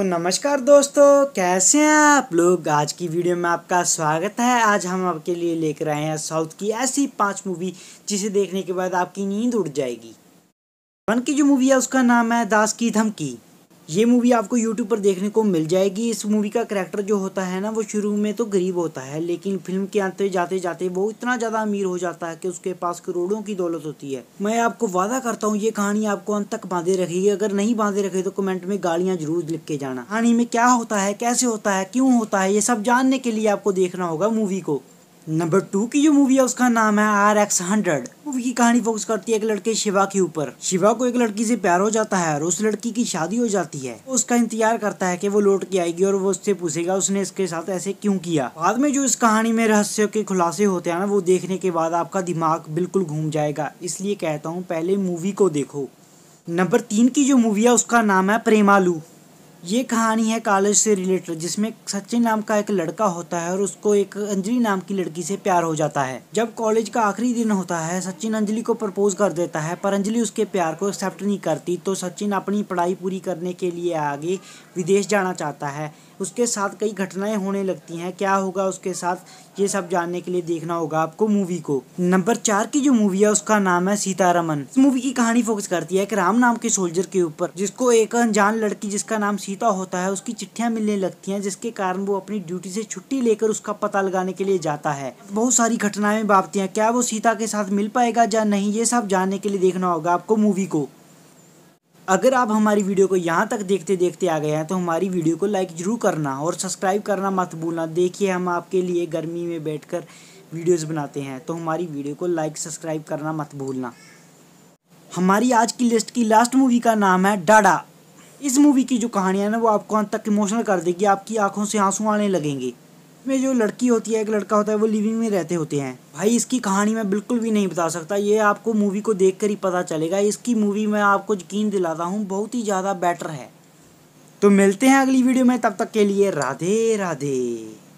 तो नमस्कार दोस्तों कैसे हैं आप लोग आज की वीडियो में आपका स्वागत है आज हम आपके लिए लेकर आए हैं साउथ की ऐसी पांच मूवी जिसे देखने के बाद आपकी नींद उड़ जाएगी वन की जो मूवी है उसका नाम है दास की धमकी ये मूवी आपको यूट्यूब पर देखने को मिल जाएगी इस मूवी का करेक्टर जो होता है ना वो शुरू में तो गरीब होता है लेकिन फिल्म के आते जाते जाते वो इतना ज़्यादा अमीर हो जाता है कि उसके पास करोड़ों की दौलत होती है मैं आपको वादा करता हूँ ये कहानी आपको अंत तक बांधे रखेगी अगर नहीं बांधे रखे तो कमेंट में गालियाँ जरूर लिख के जाना कहानी में क्या होता है कैसे होता है क्यों होता है ये सब जानने के लिए आपको देखना होगा मूवी को नंबर टू की जो मूवी है उसका नाम है आर एक्स हंड्रेड मूवी की कहानी फोकस करती है एक लड़के शिवा के ऊपर शिवा को एक लड़की से प्यार हो जाता है और उस लड़की की शादी हो जाती है उसका इंतजार करता है कि वो लौट के आएगी और वो उससे पूछेगा उसने इसके साथ ऐसे क्यों किया बाद में जो इस कहानी में रहस्य के खुलासे होते हैं ना वो देखने के बाद आपका दिमाग बिल्कुल घूम जाएगा इसलिए कहता हूँ पहले मूवी को देखो नंबर तीन की जो मूवी है उसका नाम है प्रेमालू ये कहानी है कॉलेज से रिलेटेड जिसमें सचिन नाम का एक लड़का होता है और उसको एक अंजलि नाम की लड़की से प्यार हो जाता है जब कॉलेज का आखिरी दिन होता है सचिन अंजलि को प्रपोज कर देता है पर अंजलि उसके प्यार को एक्सेप्ट नहीं करती तो सचिन अपनी पढ़ाई पूरी करने के लिए आगे विदेश जाना चाहता है उसके साथ कई घटनाएं होने लगती हैं क्या होगा उसके साथ ये सब जानने के लिए देखना होगा आपको मूवी को नंबर चार की जो मूवी है उसका नाम है सीतारमन इस मूवी की कहानी फोकस करती है एक राम नाम के सोल्जर के ऊपर जिसको एक अनजान लड़की जिसका नाम सीता होता है उसकी चिट्ठियां मिलने लगती हैं जिसके कारण वो अपनी ड्यूटी से छुट्टी लेकर उसका पता लगाने के लिए जाता है बहुत सारी घटनाएं बापती है क्या वो सीता के साथ मिल पाएगा या नहीं ये सब जानने के लिए देखना होगा आपको मूवी को अगर आप हमारी वीडियो को यहाँ तक देखते देखते आ गए हैं तो हमारी वीडियो को लाइक ज़रूर करना और सब्सक्राइब करना मत भूलना देखिए हम आपके लिए गर्मी में बैठकर वीडियोस बनाते हैं तो हमारी वीडियो को लाइक सब्सक्राइब करना मत भूलना हमारी आज की लिस्ट की लास्ट मूवी का नाम है डाडा इस मूवी की जो कहानियाँ ना वो आपको अंत तक इमोशनल कर देगी आपकी आंखों से आंसू आने लगेंगे में जो लड़की होती है एक लड़का होता है वो लिविंग में रहते होते हैं भाई इसकी कहानी मैं बिल्कुल भी नहीं बता सकता ये आपको मूवी को देख कर ही पता चलेगा इसकी मूवी मैं आपको यकीन दिलाता हूँ बहुत ही ज़्यादा बेटर है तो मिलते हैं अगली वीडियो में तब तक के लिए राधे राधे